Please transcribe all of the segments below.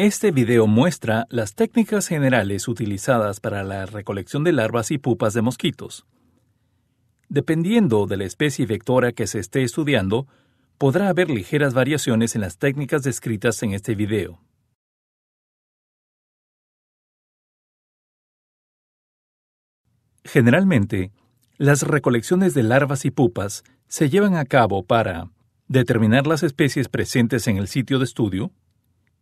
Este video muestra las técnicas generales utilizadas para la recolección de larvas y pupas de mosquitos. Dependiendo de la especie vectora que se esté estudiando, podrá haber ligeras variaciones en las técnicas descritas en este video. Generalmente, las recolecciones de larvas y pupas se llevan a cabo para determinar las especies presentes en el sitio de estudio,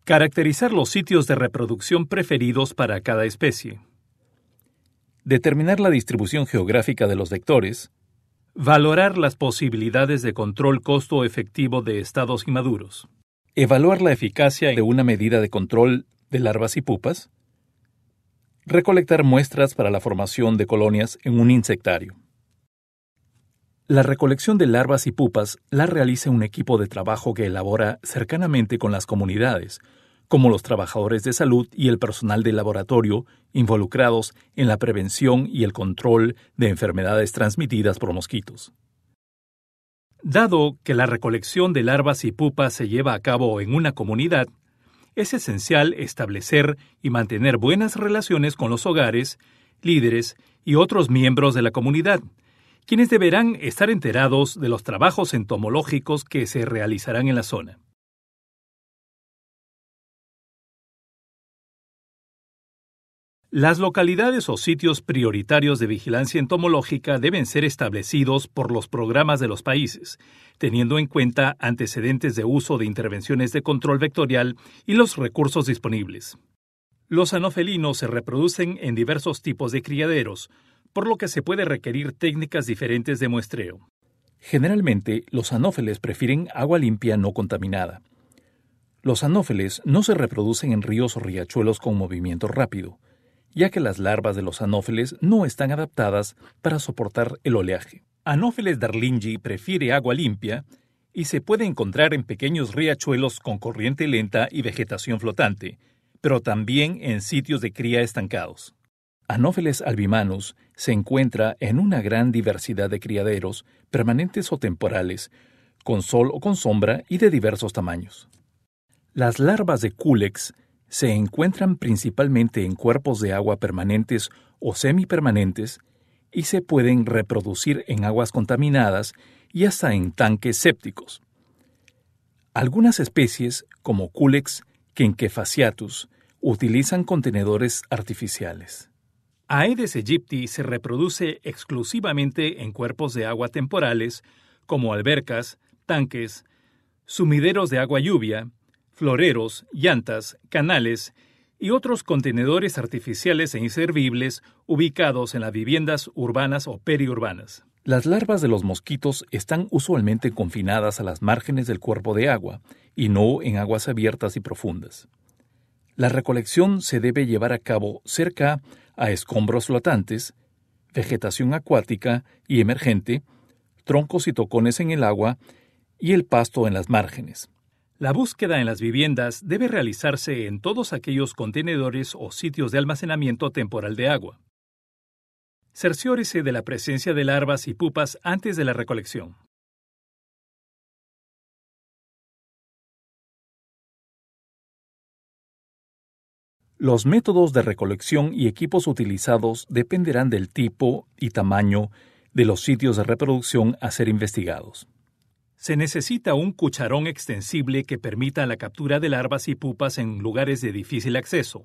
Caracterizar los sitios de reproducción preferidos para cada especie. Determinar la distribución geográfica de los vectores. Valorar las posibilidades de control costo efectivo de estados inmaduros. Evaluar la eficacia de una medida de control de larvas y pupas. Recolectar muestras para la formación de colonias en un insectario. La recolección de larvas y pupas la realiza un equipo de trabajo que elabora cercanamente con las comunidades, como los trabajadores de salud y el personal de laboratorio involucrados en la prevención y el control de enfermedades transmitidas por mosquitos. Dado que la recolección de larvas y pupas se lleva a cabo en una comunidad, es esencial establecer y mantener buenas relaciones con los hogares, líderes y otros miembros de la comunidad, quienes deberán estar enterados de los trabajos entomológicos que se realizarán en la zona. Las localidades o sitios prioritarios de vigilancia entomológica deben ser establecidos por los programas de los países, teniendo en cuenta antecedentes de uso de intervenciones de control vectorial y los recursos disponibles. Los anofelinos se reproducen en diversos tipos de criaderos, por lo que se puede requerir técnicas diferentes de muestreo. Generalmente, los anófeles prefieren agua limpia no contaminada. Los anófeles no se reproducen en ríos o riachuelos con movimiento rápido, ya que las larvas de los anófeles no están adaptadas para soportar el oleaje. Anófeles darlingi prefiere agua limpia y se puede encontrar en pequeños riachuelos con corriente lenta y vegetación flotante, pero también en sitios de cría estancados. Anófeles albimanus se encuentra en una gran diversidad de criaderos, permanentes o temporales, con sol o con sombra y de diversos tamaños. Las larvas de Culex se encuentran principalmente en cuerpos de agua permanentes o semipermanentes y se pueden reproducir en aguas contaminadas y hasta en tanques sépticos. Algunas especies, como Culex quinquefaciatus, utilizan contenedores artificiales. Aedes aegypti se reproduce exclusivamente en cuerpos de agua temporales, como albercas, tanques, sumideros de agua lluvia, floreros, llantas, canales y otros contenedores artificiales e inservibles ubicados en las viviendas urbanas o periurbanas. Las larvas de los mosquitos están usualmente confinadas a las márgenes del cuerpo de agua y no en aguas abiertas y profundas. La recolección se debe llevar a cabo cerca a escombros flotantes, vegetación acuática y emergente, troncos y tocones en el agua y el pasto en las márgenes. La búsqueda en las viviendas debe realizarse en todos aquellos contenedores o sitios de almacenamiento temporal de agua. Cerciórese de la presencia de larvas y pupas antes de la recolección. Los métodos de recolección y equipos utilizados dependerán del tipo y tamaño de los sitios de reproducción a ser investigados. Se necesita un cucharón extensible que permita la captura de larvas y pupas en lugares de difícil acceso,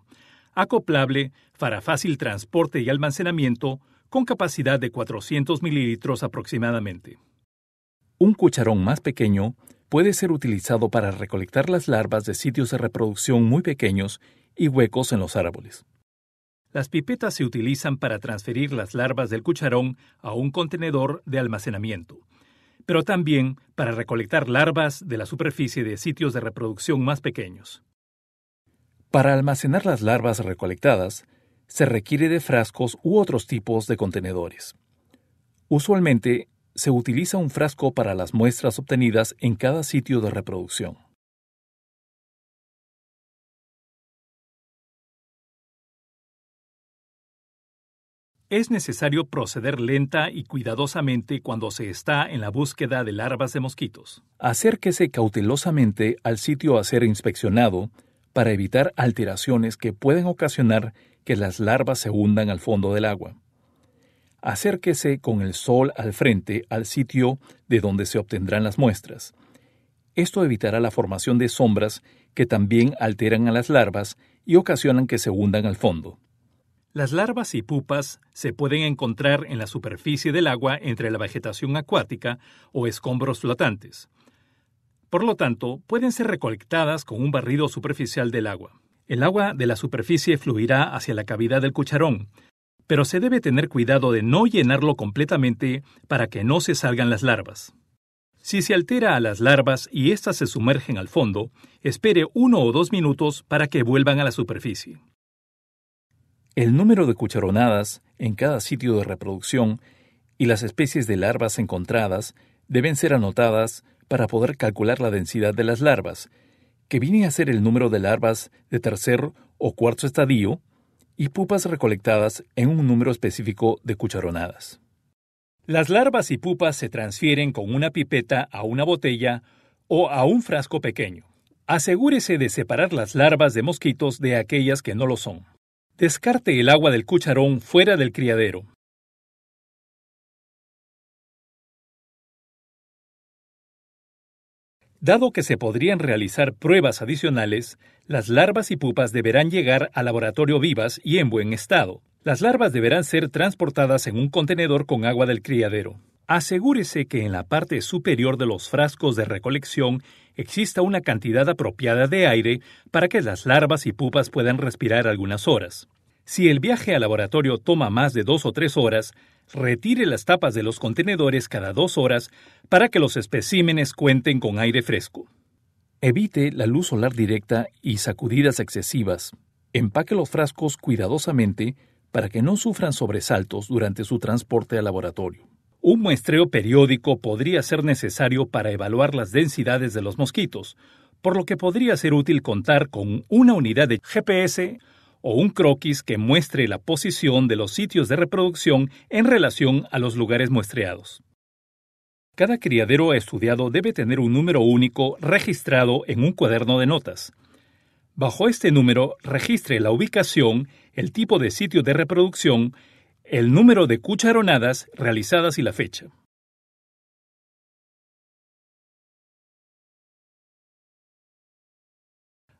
acoplable para fácil transporte y almacenamiento, con capacidad de 400 mililitros aproximadamente. Un cucharón más pequeño puede ser utilizado para recolectar las larvas de sitios de reproducción muy pequeños y huecos en los árboles. Las pipetas se utilizan para transferir las larvas del cucharón a un contenedor de almacenamiento, pero también para recolectar larvas de la superficie de sitios de reproducción más pequeños. Para almacenar las larvas recolectadas, se requiere de frascos u otros tipos de contenedores. Usualmente, se utiliza un frasco para las muestras obtenidas en cada sitio de reproducción. Es necesario proceder lenta y cuidadosamente cuando se está en la búsqueda de larvas de mosquitos. Acérquese cautelosamente al sitio a ser inspeccionado para evitar alteraciones que pueden ocasionar que las larvas se hundan al fondo del agua. Acérquese con el sol al frente al sitio de donde se obtendrán las muestras. Esto evitará la formación de sombras que también alteran a las larvas y ocasionan que se hundan al fondo. Las larvas y pupas se pueden encontrar en la superficie del agua entre la vegetación acuática o escombros flotantes. Por lo tanto, pueden ser recolectadas con un barrido superficial del agua. El agua de la superficie fluirá hacia la cavidad del cucharón, pero se debe tener cuidado de no llenarlo completamente para que no se salgan las larvas. Si se altera a las larvas y éstas se sumergen al fondo, espere uno o dos minutos para que vuelvan a la superficie. El número de cucharonadas en cada sitio de reproducción y las especies de larvas encontradas deben ser anotadas para poder calcular la densidad de las larvas, que viene a ser el número de larvas de tercer o cuarto estadio y pupas recolectadas en un número específico de cucharonadas. Las larvas y pupas se transfieren con una pipeta a una botella o a un frasco pequeño. Asegúrese de separar las larvas de mosquitos de aquellas que no lo son. Descarte el agua del cucharón fuera del criadero. Dado que se podrían realizar pruebas adicionales, las larvas y pupas deberán llegar al laboratorio vivas y en buen estado. Las larvas deberán ser transportadas en un contenedor con agua del criadero asegúrese que en la parte superior de los frascos de recolección exista una cantidad apropiada de aire para que las larvas y pupas puedan respirar algunas horas. Si el viaje al laboratorio toma más de dos o tres horas, retire las tapas de los contenedores cada dos horas para que los especímenes cuenten con aire fresco. Evite la luz solar directa y sacudidas excesivas. Empaque los frascos cuidadosamente para que no sufran sobresaltos durante su transporte al laboratorio. Un muestreo periódico podría ser necesario para evaluar las densidades de los mosquitos, por lo que podría ser útil contar con una unidad de GPS o un croquis que muestre la posición de los sitios de reproducción en relación a los lugares muestreados. Cada criadero estudiado debe tener un número único registrado en un cuaderno de notas. Bajo este número registre la ubicación, el tipo de sitio de reproducción, el número de cucharonadas realizadas y la fecha.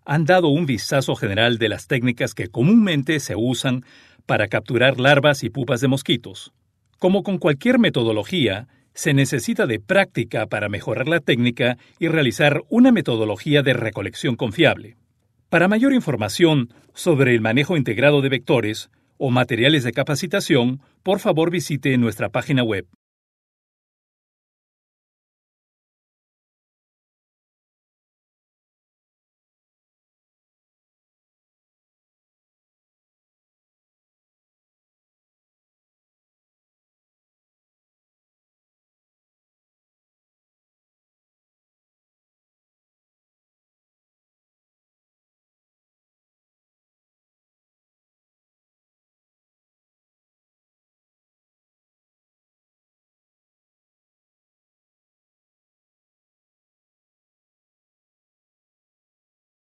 Han dado un vistazo general de las técnicas que comúnmente se usan para capturar larvas y pupas de mosquitos. Como con cualquier metodología, se necesita de práctica para mejorar la técnica y realizar una metodología de recolección confiable. Para mayor información sobre el manejo integrado de vectores, o materiales de capacitación, por favor visite nuestra página web.